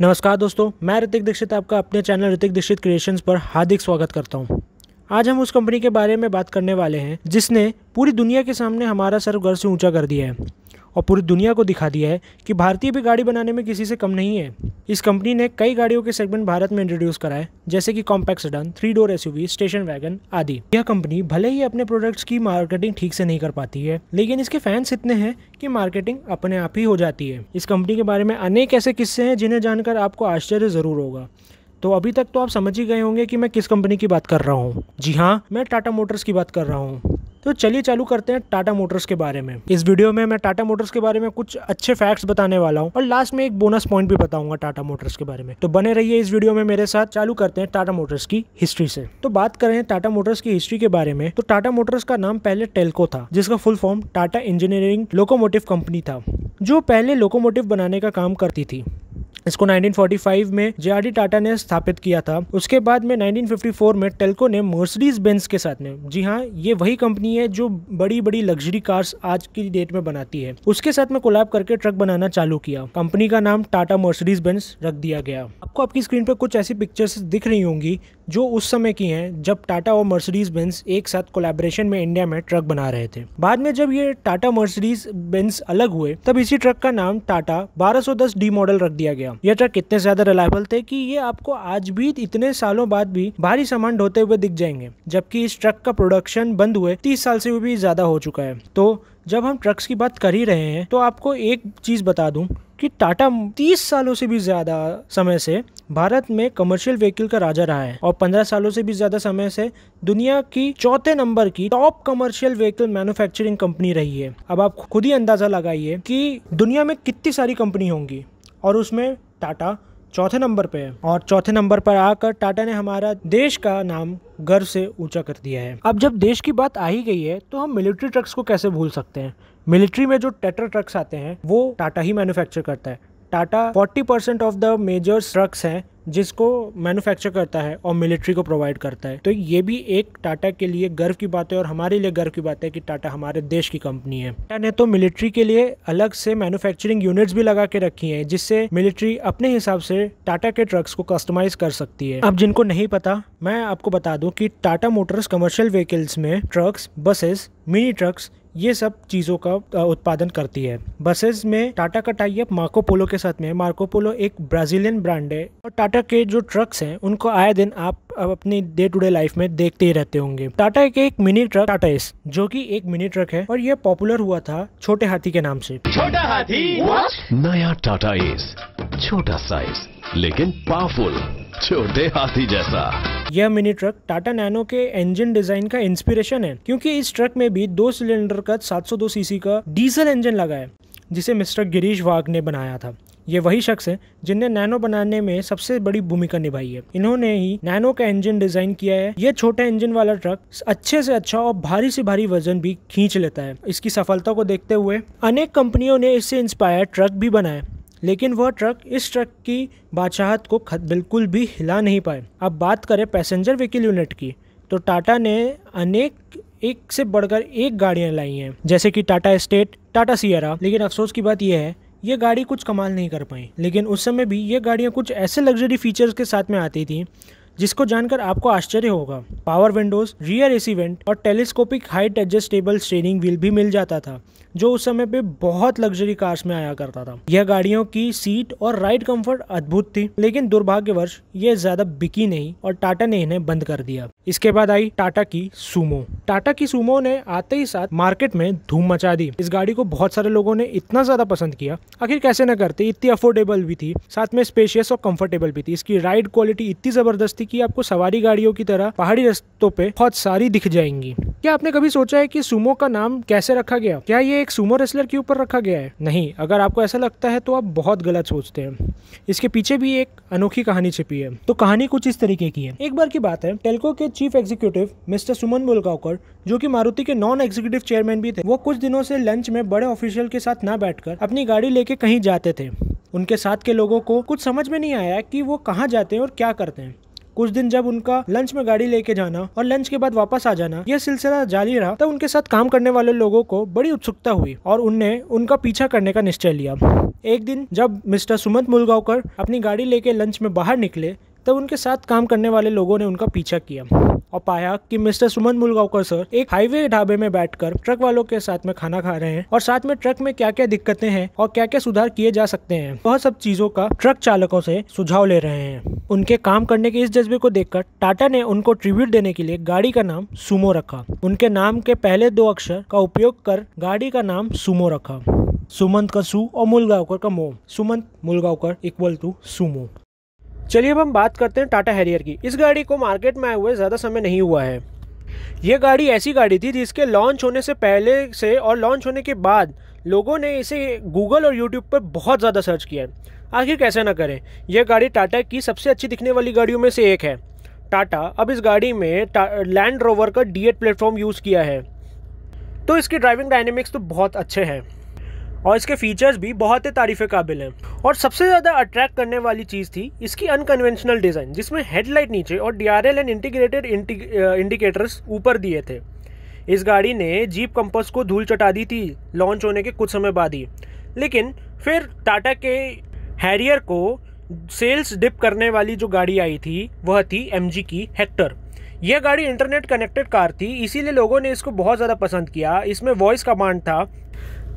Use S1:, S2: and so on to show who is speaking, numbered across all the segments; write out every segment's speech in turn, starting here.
S1: नमस्कार दोस्तों मैं ऋतिक दीक्षित आपका अपने चैनल ऋतिक दीक्षित क्रिएशंस पर हार्दिक स्वागत करता हूं। आज हम उस कंपनी के बारे में बात करने वाले हैं जिसने पूरी दुनिया के सामने हमारा सर गर्व से ऊंचा कर दिया है और पूरी दुनिया को दिखा दिया है कि भारतीय भी गाड़ी बनाने में किसी से कम नहीं है इस कंपनी ने कई गाड़ियों के सेगमेंट भारत में इंट्रोड्यूस कराए जैसे कि compact sedan three door SUV station wagon आदि यह कंपनी भले ही अपने प्रोडक्ट्स की मार्केटिंग ठीक से नहीं कर पाती है लेकिन इसके फैंस इतने हैं कि मार्केटिंग अपने आप ही हो जाती है इस कंपनी के बारे में अनेक ऐसे किस्से हैं जिन्हें जानकर आपको आश्चर्य ज़रूर होगा तो अभी तक तो आप समझ ही गए होंगे कि मैं किस कंपनी की बात कर रहा हूँ जी हाँ मैं टाटा मोटर्स की बात कर रहा हूँ तो चलिए चालू करते हैं टाटा मोटर्स के बारे में इस वीडियो में मैं टाटा मोटर्स के बारे में कुछ अच्छे फैक्ट्स बताने वाला हूँ और लास्ट में एक बोनस पॉइंट भी बताऊंगा टाटा मोटर्स के बारे में तो बने रहिए इस वीडियो में मेरे साथ चालू करते हैं टाटा मोटर्स की हिस्ट्री से तो बात करें टाटा मोटर्स की हिस्ट्री के बारे में तो टाटा मोटर्स का नाम पहले टेल्को था जिसका full form Tata engineering locomotive company था जो पहले लोकोमोटिव बनाने का काम करती थी इसको 1945 में जेआरडी टाटा ने स्थापित किया था उसके बाद में 1954 में टेल्को ने मर्सिडीज बेंस के साथ में जी हाँ ये वही कंपनी है जो बड़ी बड़ी लग्जरी कार्स आज की डेट में बनाती है उसके साथ में कोलाब करके ट्रक बनाना चालू किया कंपनी का नाम टाटा मर्सिडीज बेंस रख दिया गया आपको आपकी स्क्रीन पर कुछ ऐसी पिक्चर्स दिख रही होंगी जो उस समय की हैं जब टाटा और मर्सिडीज बेंस एक साथ कोलैबोरेशन में इंडिया में ट्रक बना रहे थे बाद में जब ये टाटा मर्सिडीज बेंस अलग हुए तब इसी ट्रक का नाम टाटा 1210 डी मॉडल रख दिया गया यह ट्रक इतने ज्यादा रिलायबल थे कि ये आपको आज भी इतने सालों बाद भी भारी सामान ढोते हुए दिख जाएंगे जबकि इस ट्रक का प्रोडक्शन बंद हुए तीस साल से भी ज्यादा हो चुका है तो जब हम ट्रक्स की बात कर ही रहे हैं तो आपको एक चीज़ बता दूं कि टाटा 30 सालों से भी ज़्यादा समय से भारत में कमर्शियल व्हीकल का राजा रहा है और 15 सालों से भी ज़्यादा समय से दुनिया की चौथे नंबर की top commercial vehicle manufacturing company रही है अब आप खुद ही अंदाज़ा लगाइए कि दुनिया में कितनी सारी कंपनी होंगी और उसमें टाटा चौथे नंबर पे है और चौथे नंबर पर आकर टाटा ने हमारा देश का नाम गर्व से ऊंचा कर दिया है अब जब देश की बात आ ही गई है तो हम मिलिट्री ट्रक्स को कैसे भूल सकते हैं मिलिट्री में जो टेटर ट्रक्स आते हैं वो टाटा ही मैन्युफैक्चर करता है Tata 40 percent of the major trucks हैं जिसको मैन्युफैक्चर करता है और मिलिट्री को प्रोवाइड करता है तो ये भी एक टाटा के लिए गर्व की बात है और हमारे लिए गर्व की बात है कि टाटा हमारे देश की कंपनी है टाटा ने तो मिलिट्री के लिए अलग से मैन्युफैक्चरिंग यूनिट्स भी लगा के रखी हैं जिससे मिलिट्री अपने हिसाब से टाटा के ट्रक्स को कस्टमाइज कर सकती है अब जिनको नहीं पता मैं आपको बता दूं कि टाटा मोटर्स कमर्शियल व्हीकल्स में ट्रक्स बसेस मिनी ट्रक्स ये सब चीज़ों का उत्पादन करती है बसेस में टाटा का टाइप मार्को पोलो के साथ में मार्कोपोलो एक ब्राज़ीलियन ब्रांड है और टाटा के जो ट्रक्स हैं उनको आए दिन आप अपनी डे टू डे लाइफ में देखते ही रहते होंगे टाटा के एक मिनी ट्रक टाटा एस जो कि एक मिनी ट्रक है और यह पॉपुलर हुआ था छोटे हाथी के नाम से छोटा हाथी नया टाटा एस छोटा साइज लेकिन पावरफुल छोटे हाथी जैसा यह मिनी ट्रक टाटा नैनो के इंजन डिजाइन का इंस्पिरेशन है क्योंकि इस ट्रक में भी दो सिलेंडर का 702 सीसी का डीजल इंजन लगा है जिसे मिस्टर गिरीश वाघ ने बनाया था ये वही शख्स है जिनने नैनो बनाने में सबसे बड़ी भूमिका निभाई है इन्होंने ही नैनो का इंजन डिजाइन किया है यह छोटा इंजन वाला ट्रक अच्छे से अच्छा और भारी से भारी वजन भी खींच लेता है इसकी सफलता को देखते हुए अनेक कंपनियों ने इससे इंस्पायर ट्रक भी बनाए लेकिन वह ट्रक इस ट्रक की बादशाहत को बिल्कुल भी हिला नहीं पाए अब बात करें पैसेंजर व्हीकल यूनिट की तो टाटा ने अनेक एक से बढ़कर एक गाड़ियां लाई हैं जैसे कि टाटा स्टेट टाटा सियरा लेकिन अफसोस की बात यह है ये गाड़ी कुछ कमाल नहीं कर पाई लेकिन उस समय भी ये गाड़ियाँ कुछ ऐसे लग्जरी फीचर्स के साथ में आती थी जिसको जानकर आपको आश्चर्य होगा power windows rear AC vent और telescopic height adjustable steering wheel भी मिल जाता था जो उस समय पे बहुत लग्जरी कार्स में आया करता था यह गाड़ियों की सीट और राइड कंफर्ट अद्भुत थी लेकिन दुर्भाग्यवश यह ज्यादा बिकी नहीं और टाटा ने इन्हें बंद कर दिया इसके बाद आई टाटा की सुमो टाटा की सुमो ने आते ही साथ मार्केट में धूम मचा दी इस गाड़ी को बहुत सारे लोगों ने इतना ज्यादा पसंद किया आखिर कैसे न करते इतनी अफोर्डेबल भी थी साथ में स्पेशियस और कंफर्टेबल भी थी इसकी राइड क्वालिटी इतनी जबरदस्त थी कि आपको सवारी गाड़ियों की तरह पहाड़ी रस्तों पे बहुत सारी दिख जाएंगी क्या आपने कभी सोचा है कि सुमो का नाम कैसे रखा गया क्या ये एक सुमो रेसलर के ऊपर रखा गया है नहीं अगर आपको ऐसा लगता है तो आप बहुत गलत सोचते हैं इसके पीछे भी एक अनोखी कहानी छिपी है तो कहानी कुछ इस तरीके की है एक बार की बात है टेलको के chief executive mister Suman Bolgaonkar जो कि मारुति के नॉन एग्जीक्यूटिव चेयरमैन भी थे वो कुछ दिनों से लंच में बड़े ऑफिशियल के साथ ना बैठकर अपनी गाड़ी लेके कहीं जाते थे उनके साथ के लोगों को कुछ समझ में नहीं आया कि वो कहाँ जाते हैं और क्या करते हैं कुछ दिन जब उनका लंच में गाड़ी लेके जाना और लंच के बाद वापस आ जाना यह सिलसिला जारी रहा तब उनके साथ काम करने वाले लोगों को बड़ी उत्सुकता हुई और उनने उनका पीछा करने का निश्चय लिया एक दिन जब मिस्टर सुमंत मुलगांवकर अपनी गाड़ी लेके लंच में बाहर निकले तब उनके साथ काम करने वाले लोगों ने उनका पीछा किया और पाया कि मिस्टर सुमन मुलगांवकर सर एक हाईवे ढाबे में बैठकर ट्रक वालों के साथ में खाना खा रहे हैं और साथ में ट्रक में क्या क्या दिक्कतें हैं और क्या क्या सुधार किए जा सकते हैं वह सब चीजों का ट्रक चालकों से सुझाव ले रहे हैं उनके काम करने के इस जज्बे को देखकर टाटा ने उनको ट्रिब्यूट देने के लिए गाड़ी का नाम सुमो रखा उनके नाम के पहले दो अक्षर का उपयोग कर गाड़ी का नाम सुमो रखा सुमंत का सु और मुलगांवकर का मो सुमंत मुलगांवकर इक्वल टू सुमो चलिए अब हम बात करते हैं टाटा हैरियर की इस गाड़ी को मार्केट में आए हुए ज़्यादा समय नहीं हुआ है ये गाड़ी ऐसी गाड़ी थी जिसके लॉन्च होने से पहले से और लॉन्च होने के बाद लोगों ने इसे गूगल और यूट्यूब पर बहुत ज़्यादा सर्च किया है आखिर कैसे ना करें यह गाड़ी टाटा की सबसे अच्छी दिखने वाली गाड़ियों में से एक है टाटा अब इस गाड़ी में लैंड रोवर का डी प्लेटफॉर्म यूज़ किया है तो इसके ड्राइविंग डायनेमिक्स तो बहुत अच्छे हैं और इसके फीचर्स भी बहुत ही तारीफ़ काबिल हैं और सबसे ज़्यादा अट्रैक्ट करने वाली चीज़ थी इसकी अनकन्वेंशनल डिज़ाइन जिसमें हेडलाइट नीचे और डी एंड इंटीग्रेटेड इंडिकेटर्स ऊपर दिए थे इस गाड़ी ने जीप कंपस को धूल चटा दी थी लॉन्च होने के कुछ समय बाद ही लेकिन फिर टाटा के हैरियर को सेल्स डिप करने वाली जो गाड़ी आई थी वह थी एम की हेक्टर यह गाड़ी इंटरनेट कनेक्टेड कार थी इसीलिए लोगों ने इसको बहुत ज़्यादा पसंद किया इसमें वॉइस कमांड था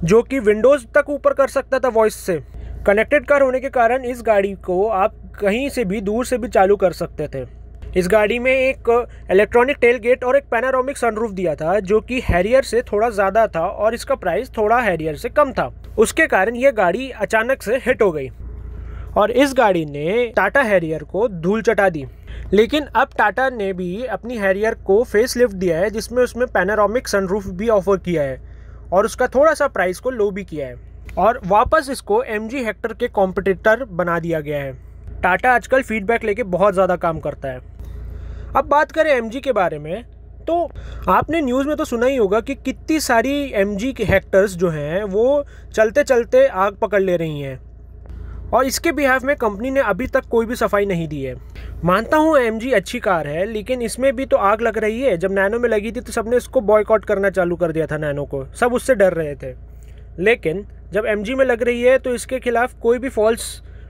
S1: जो कि विंडोज़ तक ऊपर कर सकता था वॉइस से कनेक्टेड कार होने के कारण इस गाड़ी को आप कहीं से भी दूर से भी चालू कर सकते थे इस गाड़ी में एक इलेक्ट्रॉनिक टेल गेट और एक पैनारोमिक सनरूफ दिया था जो कि हैरियर से थोड़ा ज़्यादा था और इसका प्राइस थोड़ा हैरियर से कम था उसके कारण यह गाड़ी अचानक से हिट हो गई और इस गाड़ी ने टाटा हैरियर को धूल चटा दी लेकिन अब टाटा ने भी अपनी हैरियर को फेस लिफ्ट दिया है जिसमें उसमें पैनारोमिक सनरूफ भी ऑफर किया है और उसका थोड़ा सा प्राइस को लो भी किया है और वापस इसको एम जी हेक्टर के कॉम्पिटिटर बना दिया गया है टाटा आजकल फीडबैक लेके बहुत ज़्यादा काम करता है अब बात करें एम के बारे में तो आपने न्यूज़ में तो सुना ही होगा कि कितनी सारी एम के हेक्टर्स जो हैं वो चलते चलते आग पकड़ ले रही हैं और इसके बिहाफ में कंपनी ने अभी तक कोई भी सफाई नहीं दी है मानता हूँ एम अच्छी कार है लेकिन इसमें भी तो आग लग रही है जब नैनो में लगी थी तो सबने इसको बॉयकॉट करना चालू कर दिया था नैनो को सब उससे डर रहे थे लेकिन जब एम में लग रही है तो इसके खिलाफ कोई भी फॉल्स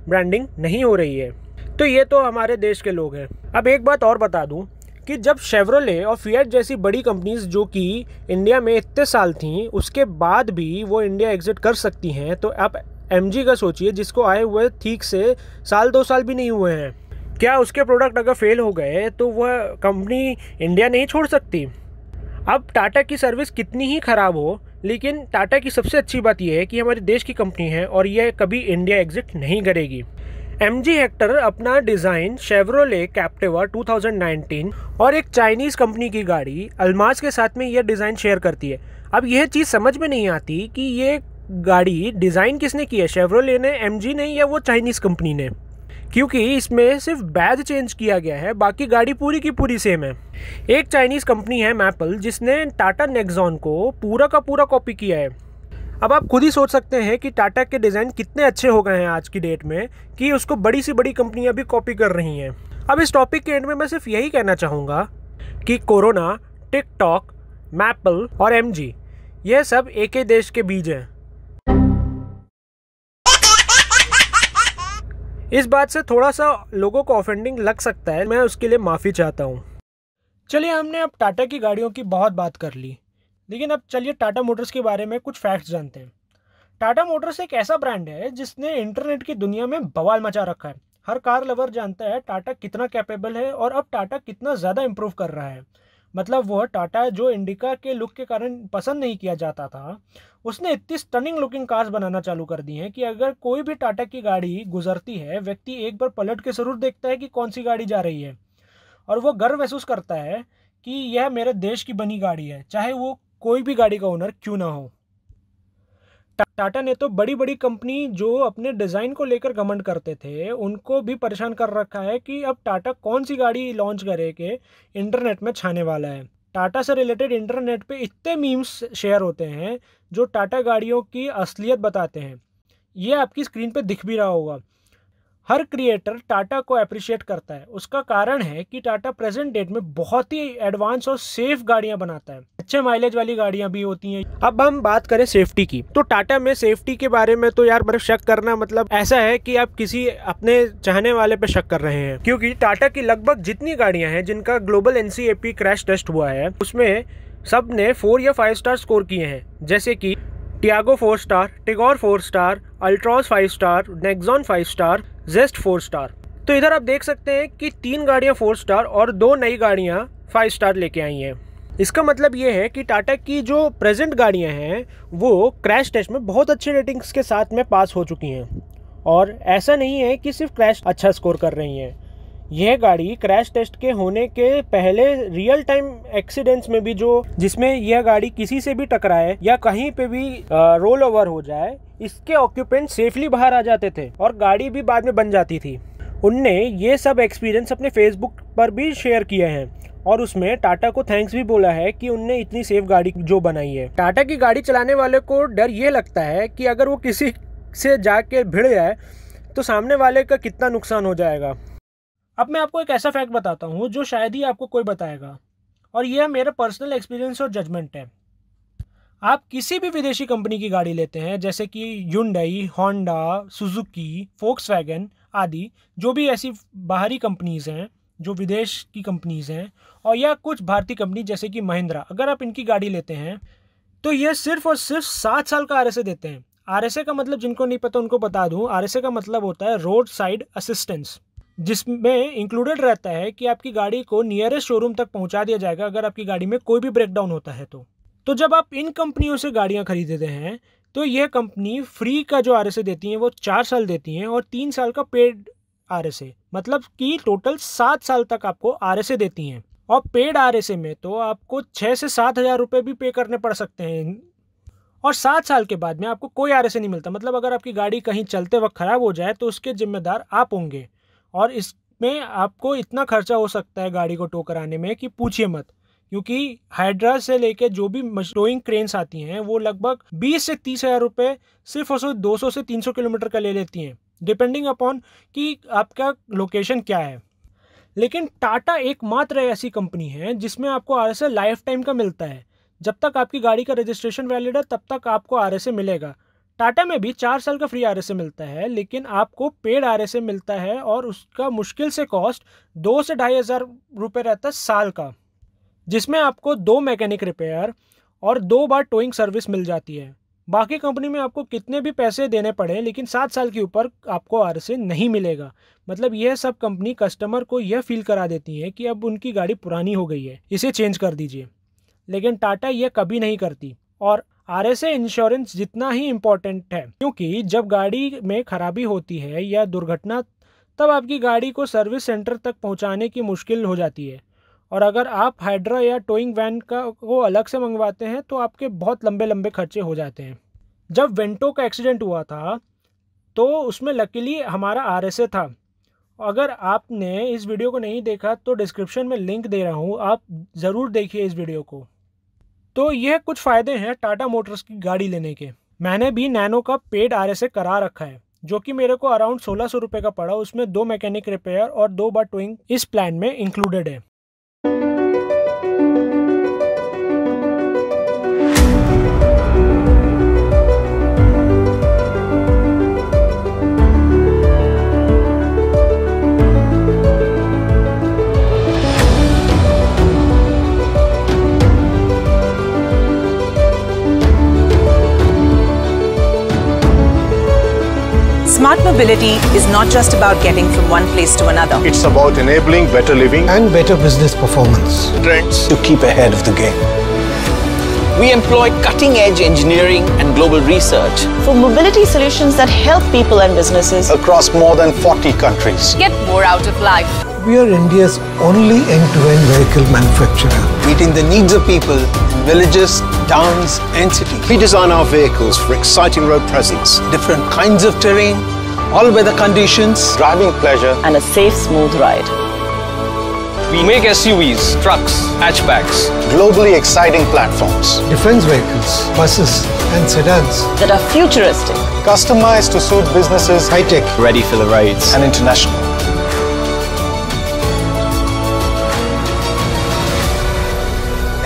S1: ब्रांडिंग नहीं हो रही है तो ये तो हमारे देश के लोग हैं अब एक बात और बता दूँ कि जब शेवरोले और फियट जैसी बड़ी कंपनीज जो कि इंडिया में इतने साल थीं उसके बाद भी वो इंडिया एग्जिट कर सकती हैं तो अब एम का सोचिए जिसको आए हुए ठीक से साल दो साल भी नहीं हुए हैं क्या उसके प्रोडक्ट अगर फेल हो गए तो वह कंपनी इंडिया नहीं छोड़ सकती अब टाटा की सर्विस कितनी ही ख़राब हो लेकिन टाटा की सबसे अच्छी बात यह है कि हमारे देश की कंपनी है और यह कभी इंडिया एग्जिट नहीं करेगी एम जी हेक्टर अपना डिज़ाइन शेवरोले कैप्टेवा 2019 और एक चाइनीज़ कंपनी की गाड़ी अलमाज के साथ में यह डिज़ाइन शेयर करती है अब यह चीज़ समझ में नहीं आती कि ये गाड़ी डिज़ाइन किसने की है शेवरोले ने एम ने या वो चाइनीज़ कंपनी ने क्योंकि इसमें सिर्फ बैज चेंज किया गया है बाकी गाड़ी पूरी की पूरी सेम है एक चाइनीज़ कंपनी है मैपल जिसने टाटा नेक्जॉन को पूरा का पूरा कॉपी किया है अब आप खुद ही सोच सकते हैं कि टाटा के डिज़ाइन कितने अच्छे हो गए हैं आज की डेट में कि उसको बड़ी सी बड़ी कंपनियाँ भी कॉपी कर रही हैं अब इस टॉपिक के एंड में मैं सिर्फ यही कहना चाहूँगा कि कोरोना टिकटॉक मैपल और एम यह सब एक ही देश के बीज हैं इस बात से थोड़ा सा लोगों को ऑफेंडिंग लग सकता है मैं उसके लिए माफ़ी चाहता हूँ चलिए हमने अब टाटा की गाड़ियों की बहुत बात कर ली लेकिन अब चलिए टाटा मोटर्स के बारे में कुछ फैक्ट्स जानते हैं टाटा मोटर्स एक ऐसा ब्रांड है जिसने इंटरनेट की दुनिया में बवाल मचा रखा है हर कार लवर जानता है टाटा कितना कैपेबल है और अब टाटा कितना ज़्यादा इम्प्रूव कर रहा है मतलब वह टाटा जो इंडिका के लुक के कारण पसंद नहीं किया जाता था उसने इतनी स्टनिंग लुकिंग कार्स बनाना चालू कर दी हैं कि अगर कोई भी टाटा की गाड़ी गुजरती है व्यक्ति एक बार पलट के ज़रूर देखता है कि कौन सी गाड़ी जा रही है और वो गर्व महसूस करता है कि यह मेरे देश की बनी गाड़ी है चाहे वो कोई भी गाड़ी का ओनर क्यों ना हो टाटा ने तो बड़ी बड़ी कंपनी जो अपने डिज़ाइन को लेकर घमंड करते थे उनको भी परेशान कर रखा है कि अब टाटा कौन सी गाड़ी लॉन्च करे के इंटरनेट में छाने वाला है टाटा से रिलेटेड इंटरनेट पे इतने मीम्स शेयर होते हैं जो टाटा गाड़ियों की असलियत बताते हैं ये आपकी स्क्रीन पे दिख भी रहा होगा हर क्रिएटर टाटा को अप्रिशिएट करता है उसका कारण है कि टाटा प्रेजेंट डेट में बहुत ही एडवांस और सेफ गाड़ियां बनाता है अच्छे माइलेज वाली गाड़ियां भी होती हैं अब हम बात करें सेफ्टी की तो टाटा में सेफ्टी के बारे में तो यार मतलब शक करना मतलब ऐसा है कि आप किसी अपने चाहने वाले पे शक कर रहे हैं क्योंकि टाटा की लगभग जितनी गाड़ियां हैं जिनका ग्लोबल एनसीएपी क्रैश टेस्ट हुआ है उसमें सब ने फोर या फाइव स्टार स्कोर किए हैं जैसे कि Tiago four star Tigor four star Altroz five star Nexon five star Zest four star तो इधर आप देख सकते हैं कि तीन गाड़ियाँ फोर स्टार और दो नई गाड़ियाँ फाइव स्टार लेके आई हैं इसका मतलब ये है कि टाटा की जो प्रेजेंट गाड़ियाँ हैं वो क्रैश टेस्ट में बहुत अच्छे रेटिंग्स के साथ में पास हो चुकी हैं और ऐसा नहीं है कि सिर्फ क्रैश अच्छा स्कोर कर रही हैं यह गाड़ी क्रैश टेस्ट के होने के पहले रियल टाइम एक्सीडेंट्स में भी जो जिसमें यह गाड़ी किसी से भी टकराए या कहीं पे भी रोल ओवर हो जाए इसके ऑक्यूपेंट सेफली बाहर आ जाते थे और गाड़ी भी बाद में बन जाती थी उनने ये सब एक्सपीरियंस अपने फेसबुक पर भी शेयर किए हैं और उसमें टाटा को थैंक्स भी बोला है कि उनने इतनी सेफ गाड़ी जो बनाई है टाटा की गाड़ी चलाने वाले को डर ये लगता है कि अगर वो किसी से जाके भिड़ जाए तो सामने वाले का कितना नुकसान हो जाएगा अब मैं आपको एक ऐसा फैक्ट बताता हूँ जो शायद ही आपको कोई बताएगा और यह मेरा पर्सनल एक्सपीरियंस और जजमेंट है आप किसी भी विदेशी कंपनी की गाड़ी लेते हैं जैसे कि Hyundai Honda Suzuki Volkswagen आदि जो भी ऐसी बाहरी कंपनीज़ हैं जो विदेश की कंपनीज़ हैं और या कुछ भारतीय कंपनी जैसे कि महिंद्रा अगर आप इनकी गाड़ी लेते हैं तो ये सिर्फ और सिर्फ सात साल का आर देते हैं आर का मतलब जिनको नहीं पता उनको बता दूँ आर का मतलब होता है रोड साइड असिस्टेंस जिसमें इंक्लूडेड रहता है कि आपकी गाड़ी को नियरेस्ट शोरूम तक पहुंचा दिया जाएगा अगर आपकी गाड़ी में कोई भी ब्रेकडाउन होता है तो तो जब आप इन कंपनियों से गाड़ियाँ खरीदते हैं तो ये कंपनी फ्री का जो आर देती हैं वो चार साल देती हैं और तीन साल का पेड आर मतलब कि टोटल सात साल तक आपको आर देती हैं और पेड आर में तो आपको छः से सात हज़ार रुपये भी पे करने पड़ सकते हैं और सात साल के बाद में आपको कोई आर नहीं मिलता मतलब अगर आपकी गाड़ी कहीं चलते वक्त ख़राब हो जाए तो उसके जिम्मेदार आप होंगे और इसमें आपको इतना खर्चा हो सकता है गाड़ी को टो कराने में कि पूछिए मत क्योंकि हाइड्रा से लेके जो भी टोइंग क्रेन्स आती हैं वो लगभग बीस से तीस हज़ार रुपये सिर्फ और दो सौ से तीन सौ किलोमीटर का ले लेती हैं डिपेंडिंग अपॉन कि आपका लोकेशन क्या है लेकिन टाटा एकमात्र ऐसी कंपनी है जिसमें आपको आर एस लाइफ टाइम का मिलता है जब तक आपकी गाड़ी का रजिस्ट्रेशन वैलिड है तब तक आपको आर मिलेगा टाटा में भी चार साल का फ्री आर मिलता है लेकिन आपको पेड आर मिलता है और उसका मुश्किल से कॉस्ट दो से ढाई हज़ार रुपये रहता है साल का जिसमें आपको दो मैकेनिक रिपेयर और दो बार टोइंग सर्विस मिल जाती है बाकी कंपनी में आपको कितने भी पैसे देने पड़े लेकिन सात साल के ऊपर आपको आर नहीं मिलेगा मतलब यह सब कंपनी कस्टमर को यह फील करा देती है कि अब उनकी गाड़ी पुरानी हो गई है इसे चेंज कर दीजिए लेकिन टाटा यह कभी नहीं करती और आर एस इंश्योरेंस जितना ही इम्पोर्टेंट है क्योंकि जब गाड़ी में खराबी होती है या दुर्घटना तब आपकी गाड़ी को सर्विस सेंटर तक पहुंचाने की मुश्किल हो जाती है और अगर आप हाइड्रा या टोइंग वैन का को अलग से मंगवाते हैं तो आपके बहुत लंबे लंबे खर्चे हो जाते हैं जब वेंटो का एक्सीडेंट हुआ था तो उसमें लकीली हमारा आर था अगर आपने इस वीडियो को नहीं देखा तो डिस्क्रिप्शन में लिंक दे रहा हूँ आप ज़रूर देखिए इस वीडियो को तो यह कुछ फ़ायदे हैं टाटा मोटर्स की गाड़ी लेने के मैंने भी नैनो का पेड आर करा रखा है जो कि मेरे को अराउंड सोलह सौ रुपये का पड़ा उसमें दो मैकेनिक रिपेयर और दो बार टोइंग इस प्लान में इंक्लूडेड है thank you Smart mobility is not just about getting from one place to another. It's about enabling better living and better business performance. Trends to keep ahead of the game. We employ cutting edge engineering and global research for mobility solutions that help people and businesses across more than 40 countries. Get more out of life. We are India's only end to end vehicle manufacturer, meeting the needs of people in villages, towns, and cities. We design our vehicles for exciting road presence, different kinds of terrain, all weather conditions, driving pleasure, and a safe, smooth ride. We make SUVs, trucks, hatchbacks, globally exciting platforms, defense vehicles, buses, and sedans that are futuristic, customized to suit businesses, high tech, ready for the roads, and international.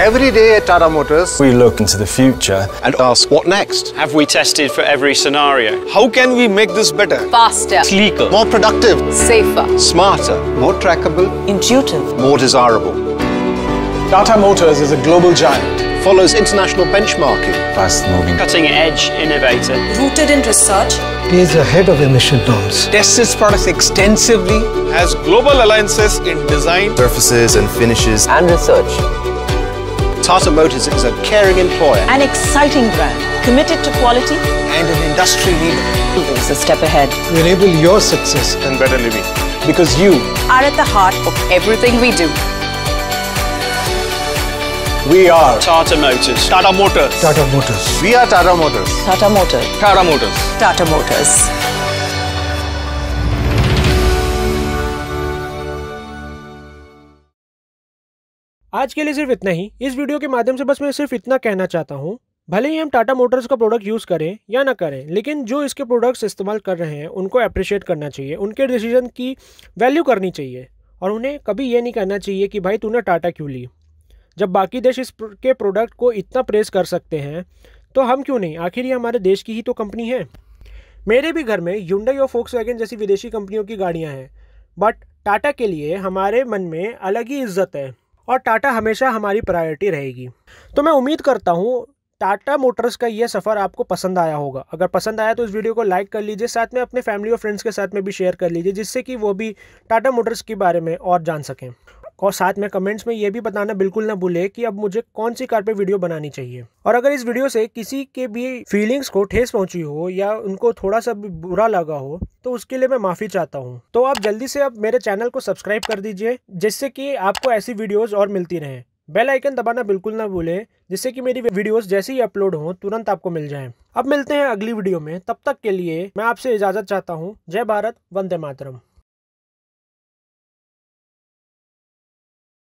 S1: every day at Tata Motors. We look into the future and ask what next. Have we tested for every scenario? How can we make this better? Faster. Sleeker. More productive. Safer. Smarter. More trackable. Intuitive. More desirable. Tata Motors is a global giant. Follows international benchmarking. Fast moving. Cutting edge innovator. Rooted in research. Is ahead of emission norms. Tests its products extensively. Has global alliances in design, surfaces and finishes, and research. Tata Motors is a caring employer. An exciting brand, committed to quality. And an industry leader. It's a step ahead. We enable your success and better living. Because you are at the heart of everything we do. We are Tata Motors. Tata Motors. Tata Motors. We are Tata Motors. Tata Motors. Tata Motors. Tata Motors. Tata Motors. आज के लिए सिर्फ इतना ही इस video के माध्यम से बस मैं सिर्फ इतना कहना चाहता हूँ भले ही हम टाटा मोटर्स का प्रोडक्ट यूज़ करें या ना करें लेकिन जो इसके प्रोडक्ट्स इस्तेमाल कर रहे हैं उनको अप्रिशिएट करना चाहिए उनके डिसीजन की वैल्यू करनी चाहिए और उन्हें कभी ये नहीं कहना चाहिए कि भाई तूने टाटा क्यों ली जब बाकी देश इस के प्रोडक्ट को इतना प्रेस कर सकते हैं तो हम क्यों नहीं आखिर ये हमारे देश की ही तो कंपनी है मेरे भी घर में यूंडई और फोक्स वैगन जैसी विदेशी कंपनियों की गाड़ियाँ हैं बट टाटा के लिए हमारे मन में अलग ही इज्जत है और टाटा हमेशा हमारी प्रायोरिटी रहेगी तो मैं उम्मीद करता हूँ टाटा मोटर्स का यह सफ़र आपको पसंद आया होगा अगर पसंद आया तो इस वीडियो को लाइक कर लीजिए साथ में अपने फैमिली और फ्रेंड्स के साथ में भी शेयर कर लीजिए जिससे कि वो भी टाटा मोटर्स के बारे में और जान सकें और साथ में कमेंट्स में ये भी बताना बिल्कुल ना भूले कि अब मुझे कौन सी कार पे वीडियो बनानी चाहिए और अगर इस वीडियो से किसी के भी फीलिंग्स को ठेस पहुंची हो या उनको थोड़ा सा बुरा लगा हो तो उसके लिए मैं माफ़ी चाहता हूँ तो आप जल्दी से अब मेरे चैनल को सब्सक्राइब कर दीजिए जिससे कि आपको ऐसी वीडियोज़ और मिलती रहे बेल आइकन दबाना बिल्कुल ना भूलें जिससे कि मेरी वीडियोस जैसे ही अपलोड हों तुरंत आपको मिल जाएं। अब मिलते हैं अगली वीडियो में तब तक के लिए मैं आपसे इजाज़त चाहता हूँ जय भारत वंदे मातरम